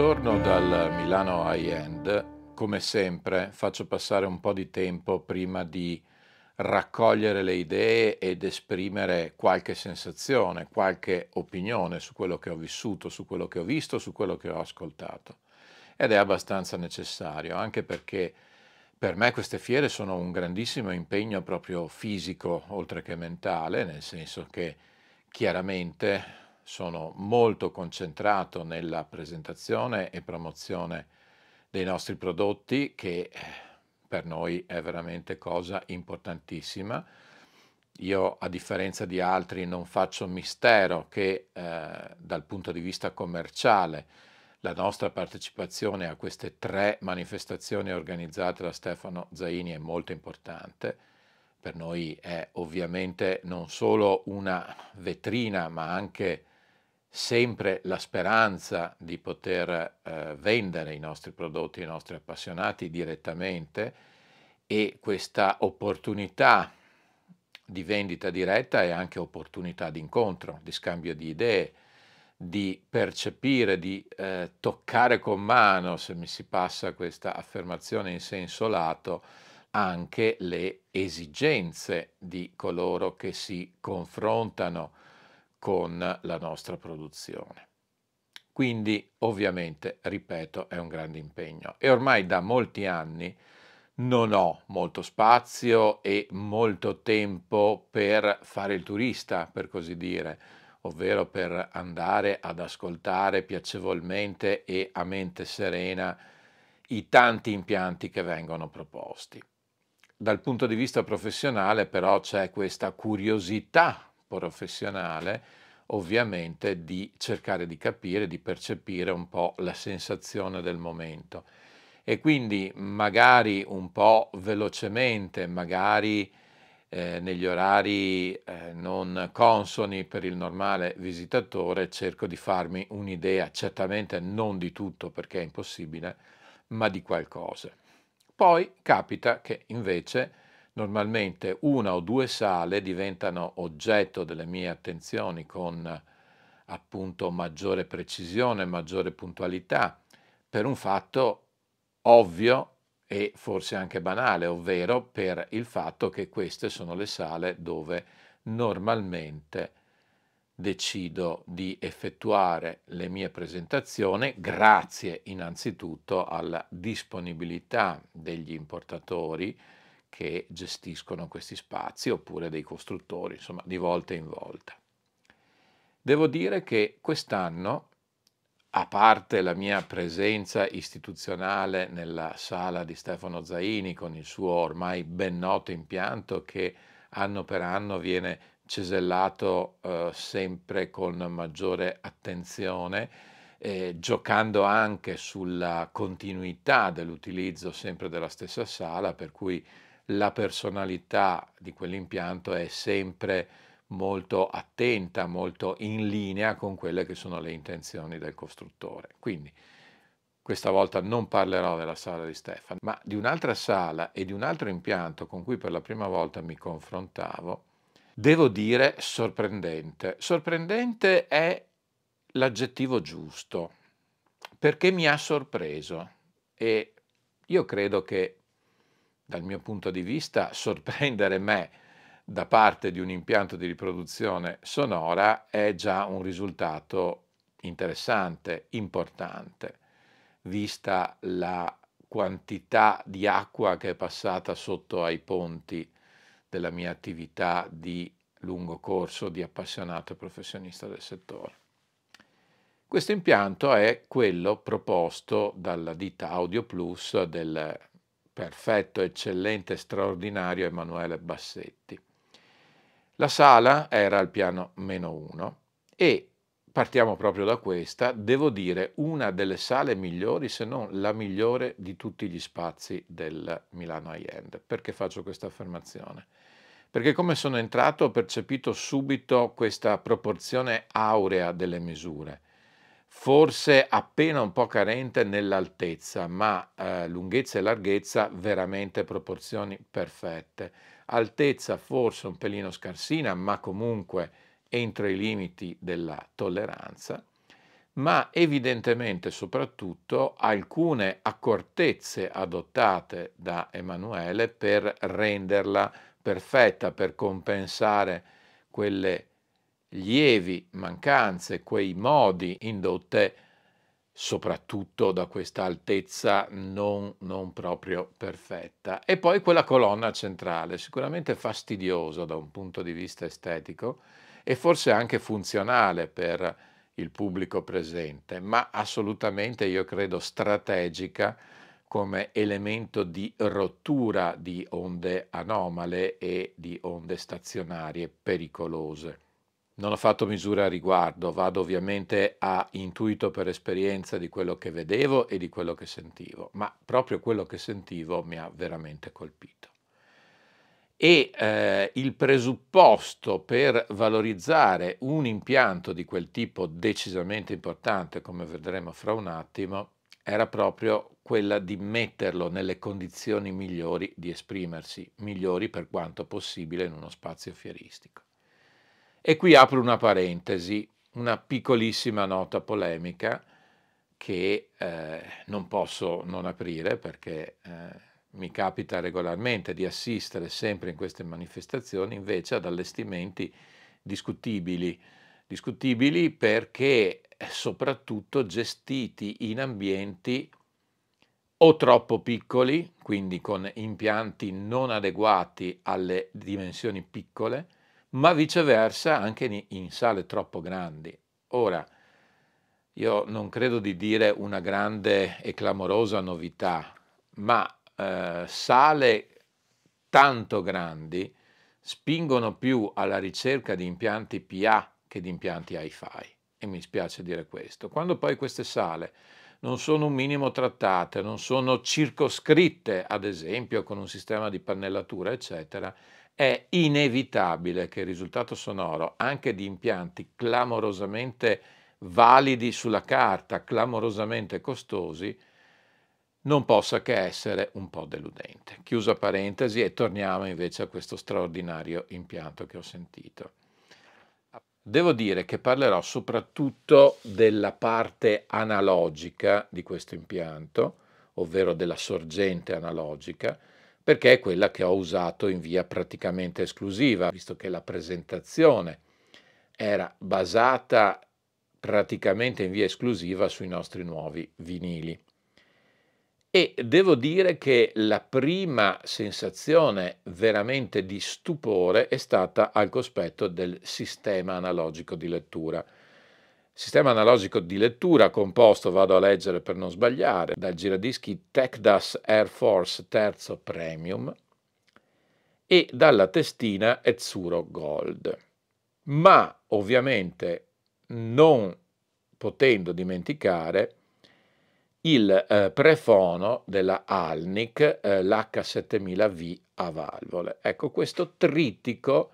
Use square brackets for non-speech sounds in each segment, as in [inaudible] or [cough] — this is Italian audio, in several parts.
ritorno dal Milano High End, come sempre, faccio passare un po' di tempo prima di raccogliere le idee ed esprimere qualche sensazione, qualche opinione su quello che ho vissuto, su quello che ho visto, su quello che ho ascoltato. Ed è abbastanza necessario, anche perché per me queste fiere sono un grandissimo impegno proprio fisico, oltre che mentale, nel senso che chiaramente sono molto concentrato nella presentazione e promozione dei nostri prodotti che eh, per noi è veramente cosa importantissima. Io a differenza di altri non faccio mistero che eh, dal punto di vista commerciale la nostra partecipazione a queste tre manifestazioni organizzate da Stefano Zaini è molto importante per noi è ovviamente non solo una vetrina, ma anche sempre la speranza di poter eh, vendere i nostri prodotti ai nostri appassionati direttamente e questa opportunità di vendita diretta è anche opportunità di incontro, di scambio di idee, di percepire, di eh, toccare con mano, se mi si passa questa affermazione in senso lato, anche le esigenze di coloro che si confrontano con la nostra produzione. Quindi ovviamente, ripeto, è un grande impegno e ormai da molti anni non ho molto spazio e molto tempo per fare il turista, per così dire, ovvero per andare ad ascoltare piacevolmente e a mente serena i tanti impianti che vengono proposti. Dal punto di vista professionale però c'è questa curiosità professionale, ovviamente di cercare di capire, di percepire un po' la sensazione del momento. E quindi magari un po' velocemente, magari eh, negli orari eh, non consoni per il normale visitatore, cerco di farmi un'idea, certamente non di tutto perché è impossibile, ma di qualcosa. Poi capita che invece Normalmente una o due sale diventano oggetto delle mie attenzioni con appunto maggiore precisione, maggiore puntualità, per un fatto ovvio e forse anche banale, ovvero per il fatto che queste sono le sale dove normalmente decido di effettuare le mie presentazioni grazie innanzitutto alla disponibilità degli importatori, che gestiscono questi spazi oppure dei costruttori, insomma di volta in volta. Devo dire che quest'anno, a parte la mia presenza istituzionale nella sala di Stefano Zaini con il suo ormai ben noto impianto che anno per anno viene cesellato eh, sempre con maggiore attenzione, eh, giocando anche sulla continuità dell'utilizzo sempre della stessa sala, per cui la personalità di quell'impianto è sempre molto attenta, molto in linea con quelle che sono le intenzioni del costruttore. Quindi questa volta non parlerò della sala di Stefano, ma di un'altra sala e di un altro impianto con cui per la prima volta mi confrontavo, devo dire sorprendente. Sorprendente è l'aggettivo giusto, perché mi ha sorpreso e io credo che dal mio punto di vista, [laughs] sorprendere me da parte di un impianto di riproduzione sonora è già un risultato interessante, importante, vista la quantità di acqua che è passata sotto ai ponti della mia attività di lungo corso di appassionato e professionista del settore. Questo impianto è quello proposto dalla ditta Audio Plus del perfetto, eccellente, straordinario Emanuele Bassetti. La sala era al piano meno uno e partiamo proprio da questa, devo dire una delle sale migliori, se non la migliore di tutti gli spazi del Milano High End. Perché faccio questa affermazione? Perché come sono entrato ho percepito subito questa proporzione aurea delle misure forse appena un po' carente nell'altezza, ma eh, lunghezza e larghezza veramente proporzioni perfette. Altezza forse un pelino scarsina, ma comunque entro i limiti della tolleranza, ma evidentemente soprattutto alcune accortezze adottate da Emanuele per renderla perfetta, per compensare quelle lievi mancanze, quei modi indotte soprattutto da questa altezza non, non, proprio perfetta. E poi quella colonna centrale, sicuramente fastidiosa da un punto di vista estetico e forse anche funzionale per il pubblico presente, ma assolutamente io credo strategica come elemento di rottura di onde anomale e di onde stazionarie pericolose. Non ho fatto misura a riguardo, vado ovviamente a intuito per esperienza di quello che vedevo e di quello che sentivo, ma proprio quello che sentivo mi ha veramente colpito. E eh, il presupposto per valorizzare un impianto di quel tipo decisamente importante, come vedremo fra un attimo, era proprio quella di metterlo nelle condizioni migliori di esprimersi, migliori per quanto possibile in uno spazio fieristico. E qui apro una parentesi, una piccolissima nota polemica che eh, non posso non aprire perché eh, mi capita regolarmente di assistere sempre in queste manifestazioni invece ad allestimenti discutibili, discutibili perché eh, soprattutto gestiti in ambienti o troppo piccoli, quindi con impianti non adeguati alle dimensioni piccole, ma viceversa anche in sale troppo grandi. Ora, io non credo di dire una grande e clamorosa novità, ma eh, sale tanto grandi spingono più alla ricerca di impianti PA che di impianti hi-fi. E mi spiace dire questo. Quando poi queste sale non sono un minimo trattate, non sono circoscritte, ad esempio, con un sistema di pannellatura, eccetera, è inevitabile che il risultato sonoro, anche di impianti clamorosamente validi sulla carta, clamorosamente costosi, non possa che essere un po' deludente. Chiuso parentesi e torniamo invece a questo straordinario impianto che ho sentito. Devo dire che parlerò soprattutto della parte analogica di questo impianto, ovvero della sorgente analogica, perché è quella che ho usato in via praticamente esclusiva, visto che la presentazione era basata praticamente in via esclusiva sui nostri nuovi vinili. E devo dire che la prima sensazione veramente di stupore è stata al cospetto del sistema analogico di lettura Sistema analogico di lettura composto, vado a leggere per non sbagliare, dal giradischi TechDAS Air Force III Premium e dalla testina Ezzuro Gold. Ma ovviamente non potendo dimenticare il eh, prefono della Alnic, eh, l'H7000V a valvole. Ecco, questo trittico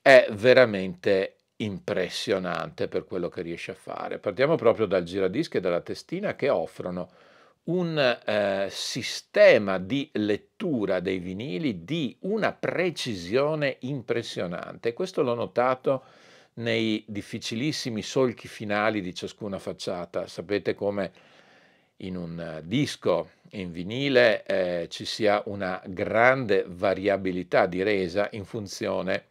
è veramente impressionante per quello che riesce a fare. Partiamo proprio dal giradischi e dalla testina che offrono un eh, sistema di lettura dei vinili di una precisione impressionante. Questo l'ho notato nei difficilissimi solchi finali di ciascuna facciata. Sapete come in un eh, disco in vinile eh, ci sia una grande variabilità di resa in funzione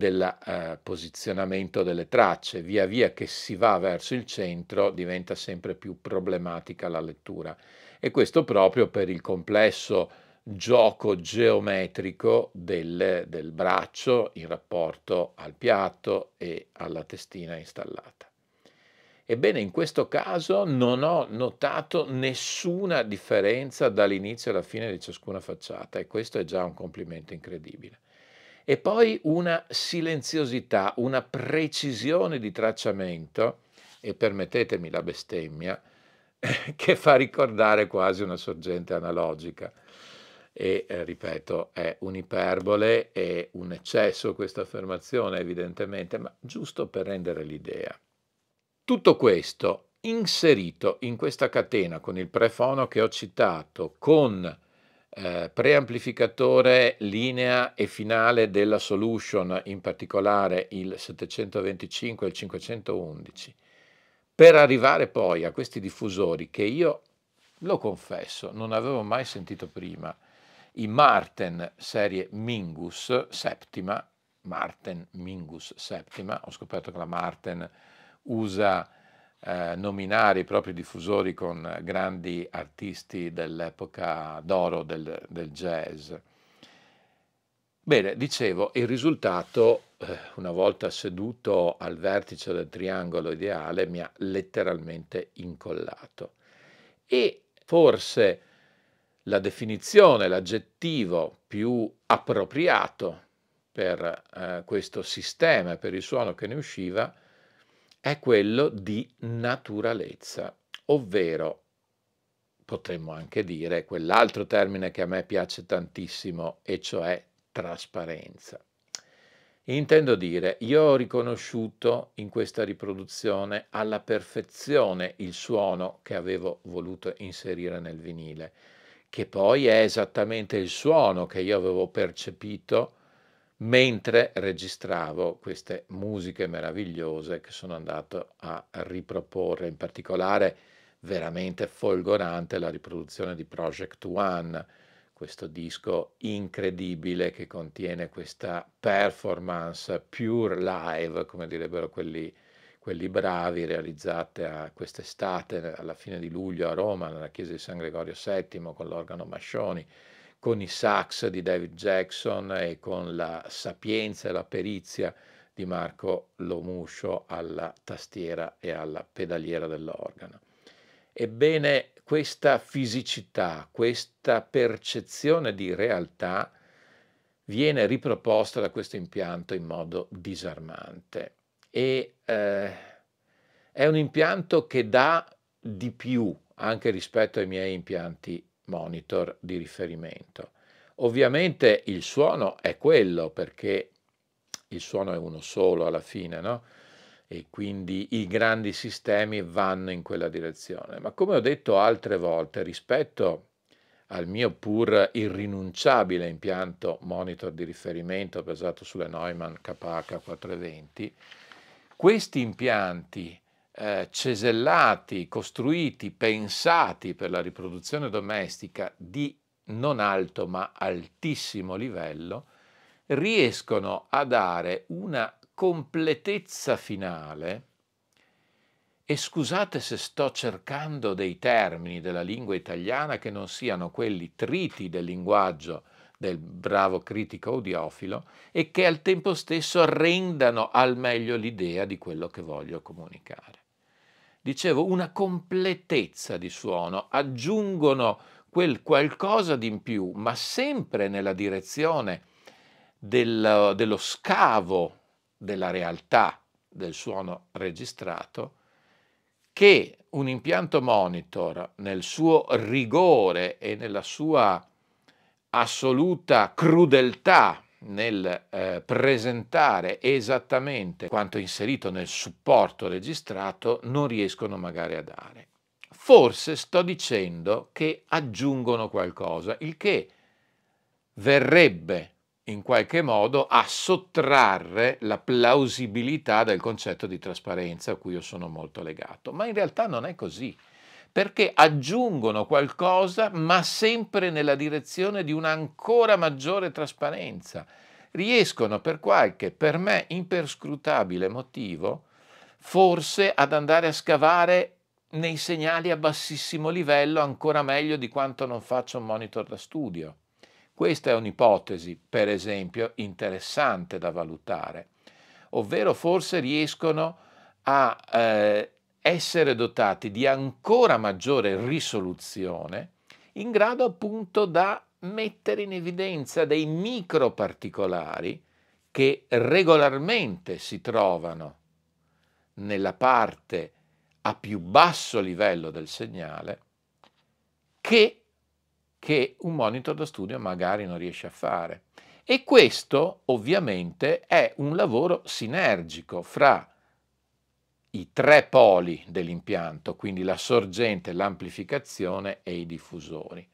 del eh, posizionamento delle tracce, via via che si va verso il centro diventa sempre più problematica la lettura e questo proprio per il complesso gioco geometrico del, del braccio in rapporto al piatto e alla testina installata. Ebbene, in questo caso non ho notato nessuna differenza dall'inizio alla fine di ciascuna facciata e questo è già un complimento incredibile e poi una silenziosità, una precisione di tracciamento, e permettetemi la bestemmia, [laughs] che fa ricordare quasi una sorgente analogica. E eh, ripeto, è un'iperbole è un eccesso questa affermazione, evidentemente, ma giusto per rendere l'idea. Tutto questo inserito in questa catena con il prefono che ho citato, con eh, preamplificatore linea e finale della solution, in particolare il 725 e il 511, per arrivare poi a questi diffusori che io, lo confesso, non avevo mai sentito prima, i Marten serie Mingus settima, Marten Mingus settima, ho scoperto che la Marten usa eh, nominare i propri diffusori con grandi artisti dell'epoca d'oro del, del jazz. Bene, dicevo, il risultato, eh, una volta seduto al vertice del triangolo ideale, mi ha letteralmente incollato. E forse la definizione, l'aggettivo più appropriato per eh, questo sistema, per il suono che ne usciva, è quello di naturalezza, ovvero potremmo anche dire quell'altro termine che a me piace tantissimo, e cioè trasparenza. Intendo dire, io ho riconosciuto in questa riproduzione alla perfezione il suono che avevo voluto inserire nel vinile, che poi è esattamente il suono che io avevo percepito mentre registravo queste musiche meravigliose che sono andato a riproporre, in particolare veramente folgorante la riproduzione di Project One, questo disco incredibile che contiene questa performance pure live, come direbbero quelli, quelli bravi, realizzata quest'estate, alla fine di luglio a Roma, nella chiesa di San Gregorio VII, con l'organo Mascioni con i sax di David Jackson e con la sapienza e la perizia di Marco Lomuscio alla tastiera e alla pedaliera dell'organo. Ebbene, questa fisicità, questa percezione di realtà viene riproposta da questo impianto in modo disarmante e eh, è un impianto che dà di più anche rispetto ai miei impianti monitor di riferimento. Ovviamente il suono è quello perché il suono è uno solo alla fine, no? E quindi i grandi sistemi vanno in quella direzione. Ma come ho detto altre volte, rispetto al mio pur irrinunciabile impianto monitor di riferimento basato sulle Neumann KH420, questi impianti eh, cesellati, costruiti, pensati per la riproduzione domestica di non alto ma altissimo livello, riescono a dare una completezza finale e scusate se sto cercando dei termini della lingua italiana che non siano quelli triti del linguaggio del bravo critico audiofilo e che al tempo stesso rendano al meglio l'idea di quello che voglio comunicare dicevo, una completezza di suono, aggiungono quel qualcosa di in più, ma sempre nella direzione del, dello scavo della realtà del suono registrato, che un impianto monitor nel suo rigore e nella sua assoluta crudeltà nel eh, presentare esattamente quanto inserito nel supporto registrato non riescono magari a dare. Forse sto dicendo che aggiungono qualcosa, il che verrebbe in qualche modo a sottrarre la plausibilità del concetto di trasparenza a cui io sono molto legato, ma in realtà non è così perché aggiungono qualcosa ma sempre nella direzione di una ancora maggiore trasparenza. Riescono per qualche, per me, imperscrutabile motivo, forse ad andare a scavare nei segnali a bassissimo livello ancora meglio di quanto non faccia un monitor da studio. Questa è un'ipotesi, per esempio, interessante da valutare, ovvero forse riescono a eh, essere dotati di ancora maggiore risoluzione, in grado appunto da mettere in evidenza dei microparticolari che regolarmente si trovano nella parte a più basso livello del segnale che, che un monitor da studio magari non riesce a fare. E questo ovviamente è un lavoro sinergico fra i tre poli dell'impianto, quindi la sorgente, l'amplificazione e i diffusori.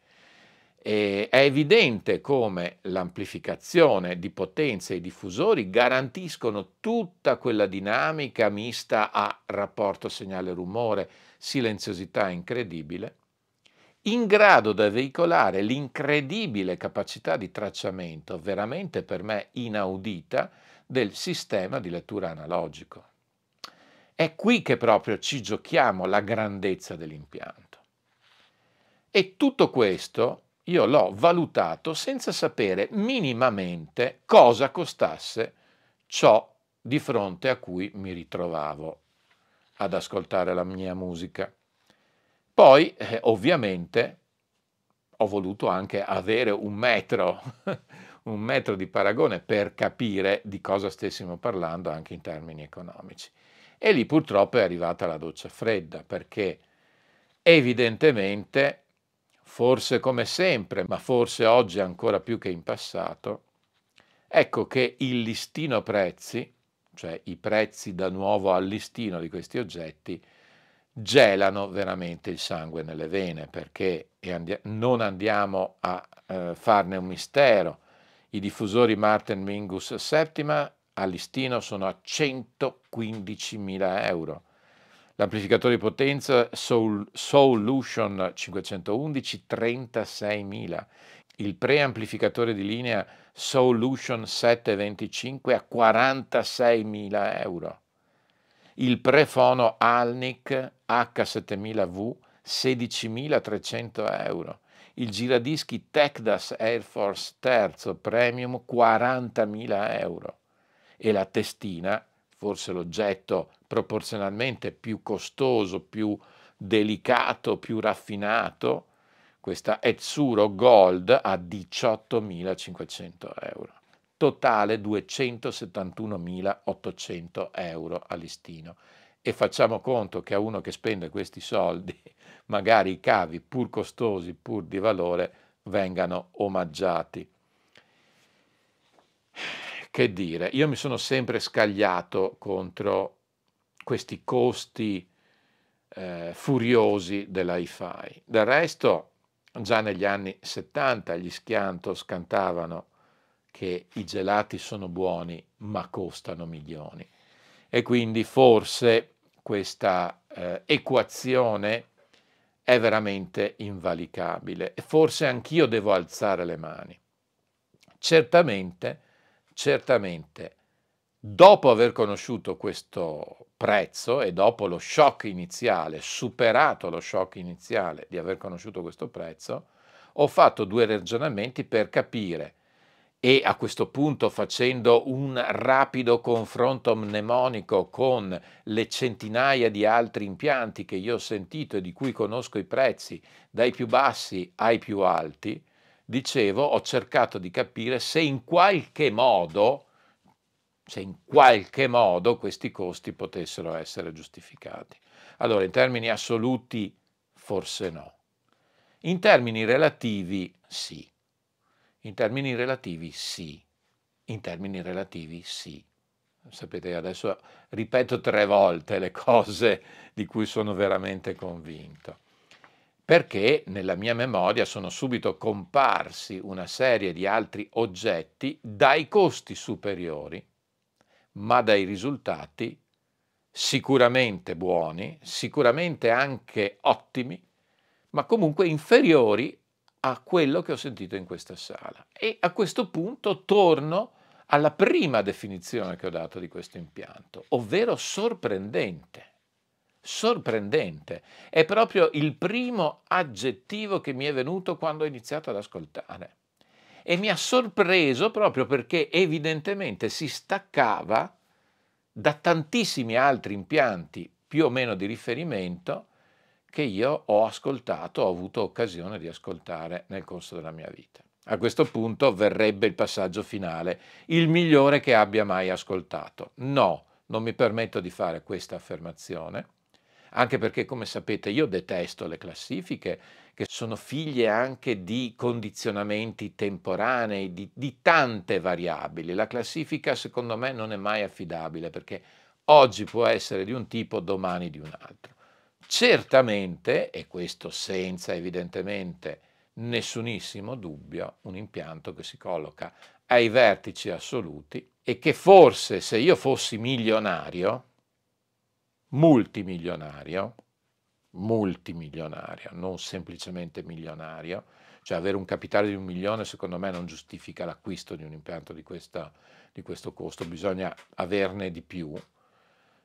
E è evidente come l'amplificazione di potenza e i diffusori garantiscono tutta quella dinamica mista a rapporto segnale-rumore, silenziosità incredibile, in grado da veicolare l'incredibile capacità di tracciamento, veramente per me inaudita, del sistema di lettura analogico. È qui che proprio ci giochiamo la grandezza dell'impianto. E tutto questo io l'ho valutato senza sapere minimamente cosa costasse ciò di fronte a cui mi ritrovavo ad ascoltare la mia musica. Poi, eh, ovviamente, ho voluto anche avere un metro, [laughs] un metro di paragone per capire di cosa stessimo parlando anche in termini economici. E lì purtroppo è arrivata la doccia fredda perché evidentemente, forse come sempre, ma forse oggi ancora più che in passato, ecco che il listino prezzi, cioè i prezzi da nuovo al listino di questi oggetti, gelano veramente il sangue nelle vene perché non andiamo a eh, farne un mistero. I diffusori Martin Mingus Septima a listino sono a 115.000 euro. L'amplificatore di potenza Soul, Solution 511 36.000. Il preamplificatore di linea Solution 725 a 46.000 euro. Il prefono Alnic H7000V 16.300 euro. Il giradischi Tecdas Air Force Terzo Premium 40.000 euro e la testina, forse l'oggetto proporzionalmente più costoso, più delicato, più raffinato, questa Etsuro Gold a 18.500 euro. Totale 271.800 euro a listino. E facciamo conto che a uno che spende questi soldi, [laughs] magari i cavi, pur costosi, pur di valore, vengano omaggiati. Che dire, io mi sono sempre scagliato contro questi costi eh, furiosi dell'hi-fi. Del resto, già negli anni 70 gli schianto scantavano che i gelati sono buoni ma costano milioni. E quindi forse questa eh, equazione è veramente invalicabile e forse anch'io devo alzare le mani. Certamente certamente dopo aver conosciuto questo prezzo e dopo lo shock iniziale, superato lo shock iniziale di aver conosciuto questo prezzo, ho fatto due ragionamenti per capire e a questo punto facendo un rapido confronto mnemonico con le centinaia di altri impianti che io ho sentito e di cui conosco i prezzi, dai più bassi ai più alti, dicevo, ho cercato di capire se in qualche modo, se in qualche modo questi costi potessero essere giustificati. Allora, in termini assoluti, forse no. In termini relativi, sì. In termini relativi, sì. In termini relativi, sì. Sapete, adesso ripeto tre volte le cose di cui sono veramente convinto perché nella mia memoria sono subito comparsi una serie di altri oggetti dai costi superiori, ma dai risultati sicuramente buoni, sicuramente anche ottimi, ma comunque inferiori a quello che ho sentito in questa sala. E a questo punto torno alla prima definizione che ho dato di questo impianto, ovvero sorprendente sorprendente. È proprio il primo aggettivo che mi è venuto quando ho iniziato ad ascoltare. E mi ha sorpreso proprio perché evidentemente si staccava da tantissimi altri impianti più o meno di riferimento che io ho ascoltato, ho avuto occasione di ascoltare nel corso della mia vita. A questo punto verrebbe il passaggio finale, il migliore che abbia mai ascoltato. No, non mi permetto di fare questa affermazione, anche perché come sapete io detesto le classifiche che sono figlie anche di condizionamenti temporanei, di, di, tante variabili. La classifica secondo me non è mai affidabile perché oggi può essere di un tipo, domani di un altro. Certamente, e questo senza evidentemente nessunissimo dubbio, un impianto che si colloca ai vertici assoluti e che forse se io fossi milionario, multimilionario, multimilionario, non semplicemente milionario, cioè avere un capitale di un milione secondo me non giustifica l'acquisto di un impianto di, questa, di questo costo, bisogna averne di più.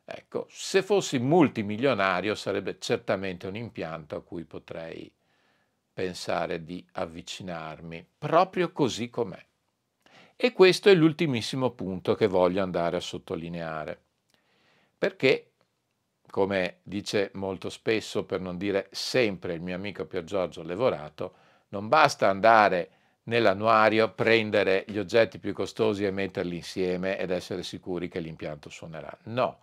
Ecco, se fossi multimilionario sarebbe certamente un impianto a cui potrei pensare di avvicinarmi, proprio così com'è. E questo è l'ultimissimo punto che voglio andare a sottolineare, perché come dice molto spesso, per non dire sempre, il mio amico Pier Giorgio Levorato, non basta andare nell'annuario, prendere gli oggetti più costosi e metterli insieme ed essere sicuri che l'impianto suonerà. No,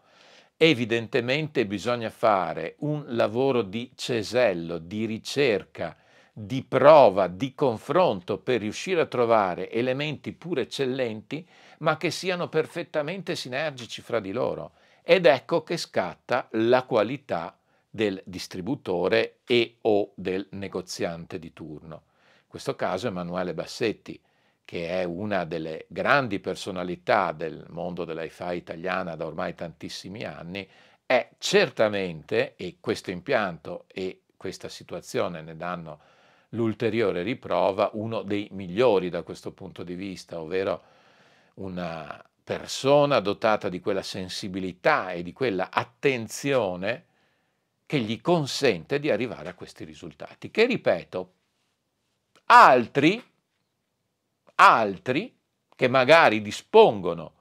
evidentemente bisogna fare un lavoro di cesello, di ricerca, di prova, di confronto per riuscire a trovare elementi pur eccellenti, ma che siano perfettamente sinergici fra di loro ed ecco che scatta la qualità del distributore e o del negoziante di turno. In questo caso Emanuele Bassetti, che è una delle grandi personalità del mondo dell'AIFA italiana da ormai tantissimi anni, è certamente, e questo impianto e questa situazione ne danno l'ulteriore riprova, uno dei migliori da questo punto di vista, ovvero una persona dotata di quella sensibilità e di quella attenzione che gli consente di arrivare a questi risultati, che ripeto, altri, altri che magari dispongono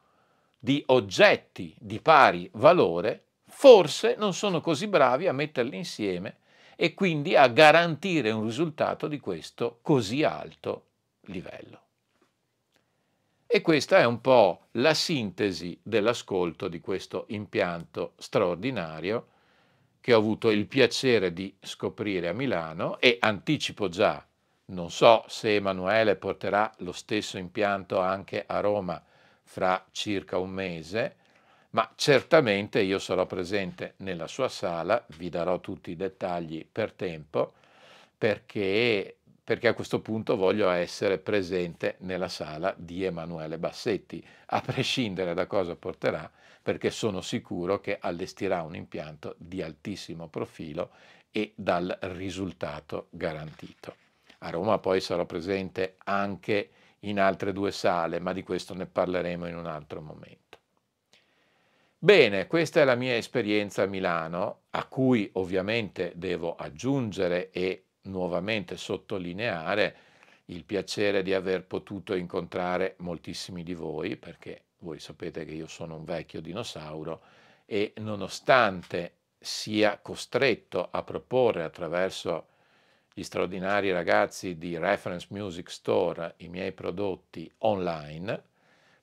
di oggetti di pari valore, forse non sono così bravi a metterli insieme e quindi a garantire un risultato di questo così alto livello. E questa è un po' la sintesi dell'ascolto di questo impianto straordinario che ho avuto il piacere di scoprire a Milano e anticipo già, non so se Emanuele porterà lo stesso impianto anche a Roma fra circa un mese, ma certamente io sarò presente nella sua sala, vi darò tutti i dettagli per tempo, perché perché a questo punto voglio essere presente nella sala di Emanuele Bassetti, a prescindere da cosa porterà, perché sono sicuro che allestirà un impianto di altissimo profilo e dal risultato garantito. A Roma poi sarò presente anche in altre due sale, ma di questo ne parleremo in un altro momento. Bene, questa è la mia esperienza a Milano, a cui ovviamente devo aggiungere e nuovamente sottolineare il piacere di aver potuto incontrare moltissimi di voi, perché voi sapete che io sono un vecchio dinosauro e nonostante sia costretto a proporre attraverso gli straordinari ragazzi di Reference Music Store i miei prodotti online,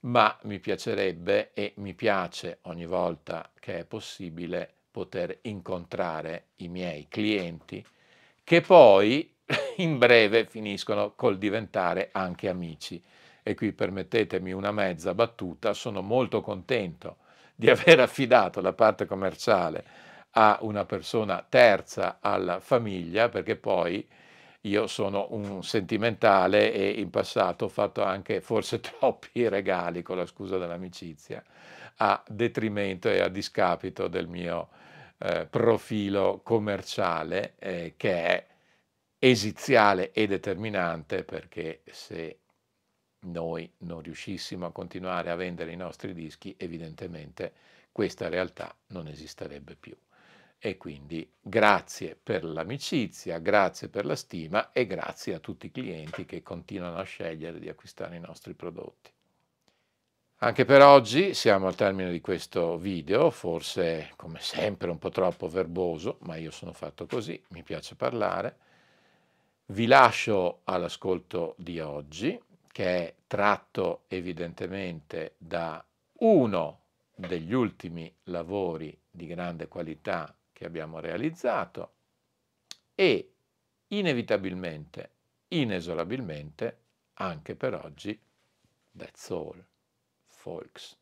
ma mi piacerebbe e mi piace ogni volta che è possibile poter incontrare i miei clienti che poi [laughs] in breve finiscono col diventare anche amici. E qui permettetemi una mezza battuta, sono molto contento di [laughs] aver affidato la parte commerciale a una persona terza alla famiglia, perché poi io sono un sentimentale e in passato ho fatto anche forse [laughs] troppi regali, con la scusa dell'amicizia, a detrimento e a discapito del mio eh, profilo commerciale eh, che è esiziale e determinante perché se noi non riuscissimo a continuare a vendere i nostri dischi, evidentemente questa realtà non esisterebbe più. E quindi grazie per l'amicizia, grazie per la stima e grazie a tutti i clienti che continuano a scegliere di acquistare i nostri prodotti. Anche per oggi siamo al termine di questo video, forse come sempre un po' troppo verboso, ma io sono fatto così, mi piace parlare. Vi lascio all'ascolto di oggi, che è tratto evidentemente da uno degli ultimi lavori di grande qualità che abbiamo realizzato e inevitabilmente, inesorabilmente, anche per oggi, that's all. Folks.